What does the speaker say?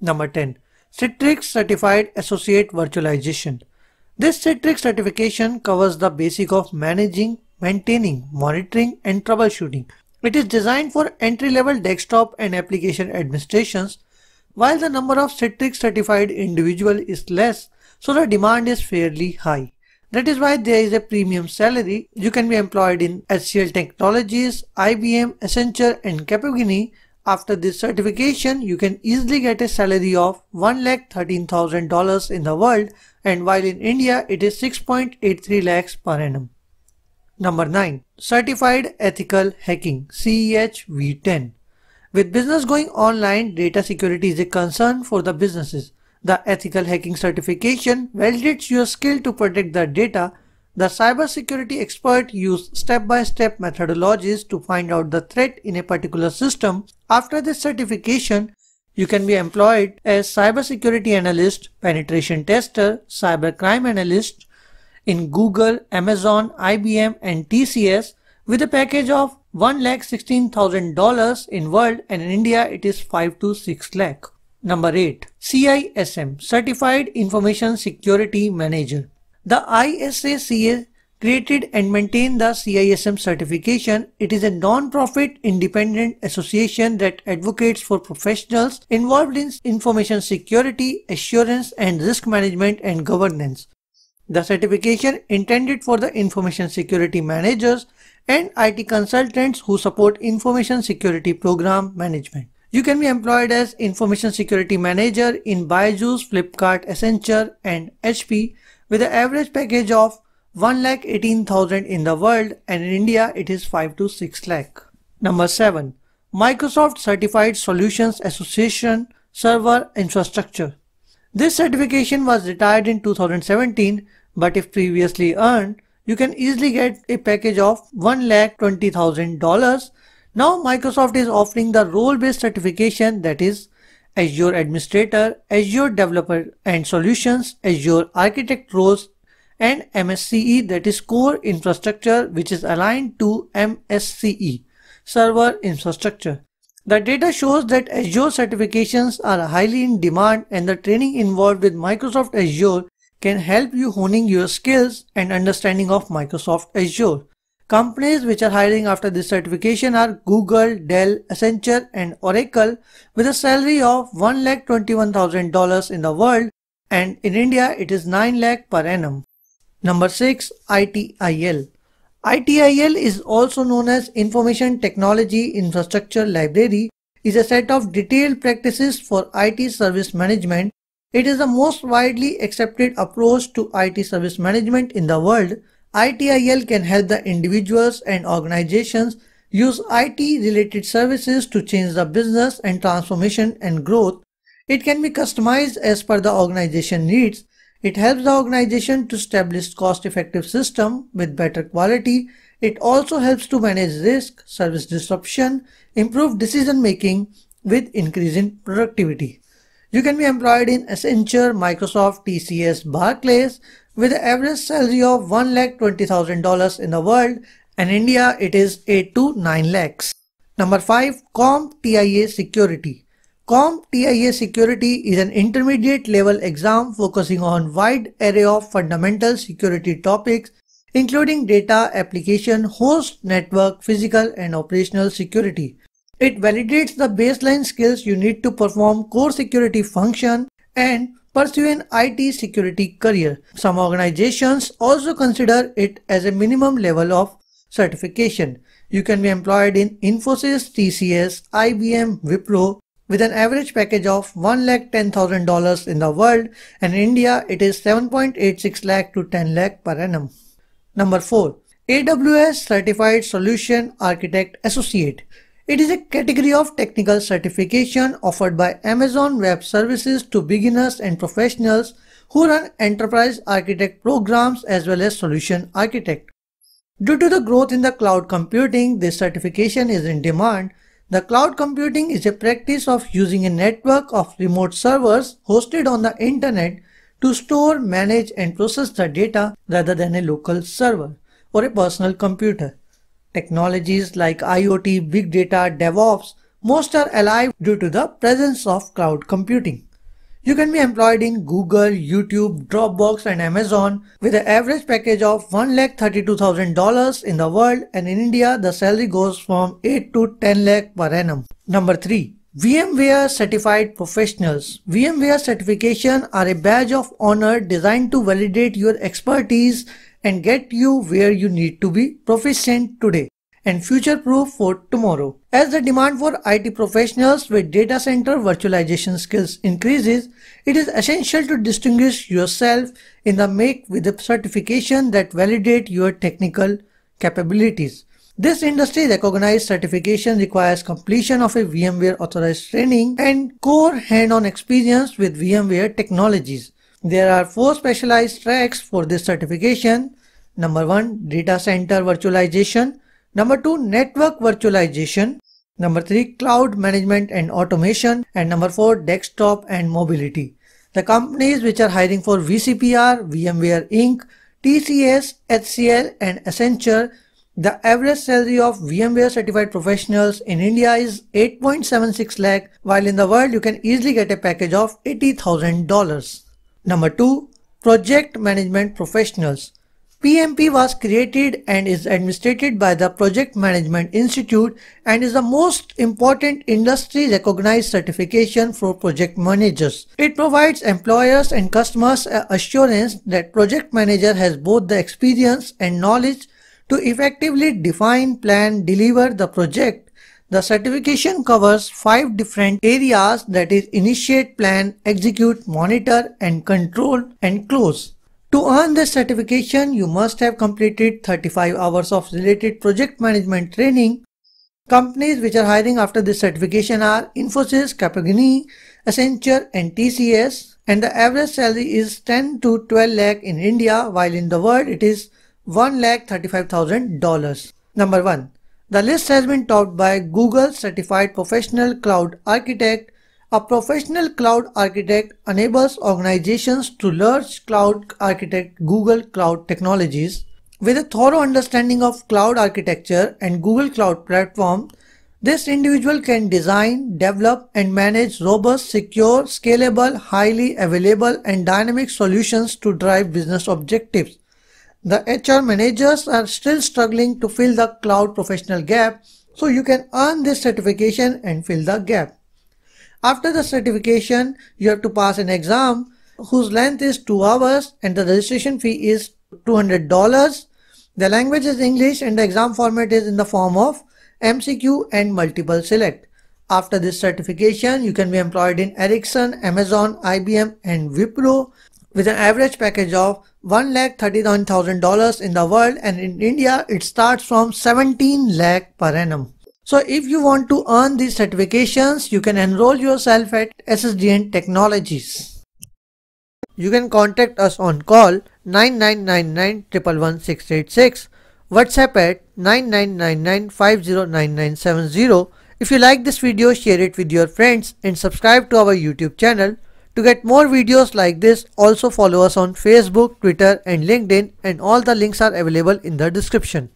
Number 10. Citrix Certified Associate Virtualization. This Citrix certification covers the basic of managing, maintaining, monitoring and troubleshooting. It is designed for entry-level desktop and application administrations while the number of Citrix certified individual is less so the demand is fairly high. That is why there is a premium salary. You can be employed in HCL Technologies, IBM, Accenture and Capgemini after this certification, you can easily get a salary of $1,13,000 in the world and while in India it is 6.83 lakhs per annum. Number 9. Certified Ethical Hacking CEHV10 With business going online, data security is a concern for the businesses. The ethical hacking certification validates your skill to protect the data. The cybersecurity expert use step-by-step methodologies to find out the threat in a particular system after this certification, you can be employed as cybersecurity analyst, penetration tester, cybercrime analyst in Google, Amazon, IBM and TCS with a package of $1,16,000 in world and in India it is 5 to 6 lakh. Number 8. CISM Certified Information Security Manager The ISACA created and maintained the CISM certification. It is a non-profit independent association that advocates for professionals involved in information security, assurance and risk management and governance. The certification intended for the information security managers and IT consultants who support information security program management. You can be employed as information security manager in Byju's, Flipkart, Accenture and HP with an average package of 1 lakh 18,000 in the world and in India it is 5 to 6 lakh. Number 7. Microsoft Certified Solutions Association Server Infrastructure. This certification was retired in 2017 but if previously earned, you can easily get a package of $1,20,000. Now Microsoft is offering the role-based certification that is Azure Administrator, Azure Developer and Solutions, Azure Architect roles and MSCE that is core infrastructure which is aligned to MSCE server infrastructure. The data shows that Azure certifications are highly in demand and the training involved with Microsoft Azure can help you honing your skills and understanding of Microsoft Azure. Companies which are hiring after this certification are Google, Dell, Accenture and Oracle with a salary of $1,21,000 in the world and in India it is 9 lakh per annum. Number 6. ITIL ITIL is also known as Information Technology Infrastructure Library is a set of detailed practices for IT service management. It is the most widely accepted approach to IT service management in the world. ITIL can help the individuals and organizations use IT related services to change the business and transformation and growth. It can be customized as per the organization needs. It helps the organization to establish cost-effective system with better quality. It also helps to manage risk, service disruption, improve decision-making with increase in productivity. You can be employed in Accenture, Microsoft, TCS, Barclays with an average salary of $1,20,000 in the world and India it is 8 to 9 lakhs. Number 5. Comp TIA Security COMP TIA Security is an intermediate level exam focusing on wide array of fundamental security topics including data, application, host, network, physical and operational security. It validates the baseline skills you need to perform core security function and pursue an IT security career. Some organizations also consider it as a minimum level of certification. You can be employed in Infosys, TCS, IBM, Wipro, with an average package of $1,10,000 in the world and in India it is 7.86 lakh to 10 lakh per annum. Number 4. AWS Certified Solution Architect Associate. It is a category of technical certification offered by Amazon Web Services to beginners and professionals who run enterprise architect programs as well as solution architect. Due to the growth in the cloud computing, this certification is in demand the cloud computing is a practice of using a network of remote servers hosted on the internet to store, manage and process the data rather than a local server or a personal computer. Technologies like IoT, big data, DevOps, most are alive due to the presence of cloud computing. You can be employed in Google, YouTube, Dropbox and Amazon with an average package of $1,32,000 in the world and in India the salary goes from 8 to 10 lakh per annum. Number 3. VMware Certified Professionals VMware certification are a badge of honor designed to validate your expertise and get you where you need to be proficient today and future-proof for tomorrow. As the demand for IT professionals with data center virtualization skills increases, it is essential to distinguish yourself in the make with a certification that validate your technical capabilities. This industry recognized certification requires completion of a VMware authorized training and core hand-on experience with VMware technologies. There are four specialized tracks for this certification. Number one, data center virtualization. Number two, network virtualization. Number three, cloud management and automation. And number four, desktop and mobility. The companies which are hiring for VCPR, VMware Inc., TCS, HCL and Accenture, the average salary of VMware certified professionals in India is 8.76 lakh, while in the world you can easily get a package of $80,000. Number two, project management professionals. PMP was created and is administered by the Project Management Institute and is the most important industry recognized certification for project managers. It provides employers and customers assurance that project manager has both the experience and knowledge to effectively define, plan, deliver the project the certification covers five different areas that is initiate, plan, execute, monitor and control and close. To earn this certification, you must have completed 35 hours of related project management training. Companies which are hiring after this certification are Infosys, Capgemini, Accenture and TCS and the average salary is 10 to 12 lakh in India while in the world it is 1 lakh $35,000. Number 1. The list has been topped by Google Certified Professional Cloud Architect a professional cloud architect enables organizations to leverage cloud architect Google Cloud technologies. With a thorough understanding of cloud architecture and Google Cloud platform, this individual can design, develop and manage robust, secure, scalable, highly available and dynamic solutions to drive business objectives. The HR managers are still struggling to fill the cloud professional gap, so you can earn this certification and fill the gap. After the certification, you have to pass an exam whose length is 2 hours and the registration fee is $200. The language is English and the exam format is in the form of MCQ and multiple select. After this certification, you can be employed in Ericsson, Amazon, IBM and Wipro with an average package of $1,39,000 in the world and in India it starts from 17 lakh per annum. So if you want to earn these certifications, you can enroll yourself at SSDN Technologies. You can contact us on call 9999111686, WhatsApp at 9999509970. If you like this video, share it with your friends and subscribe to our YouTube channel. To get more videos like this, also follow us on Facebook, Twitter and LinkedIn and all the links are available in the description.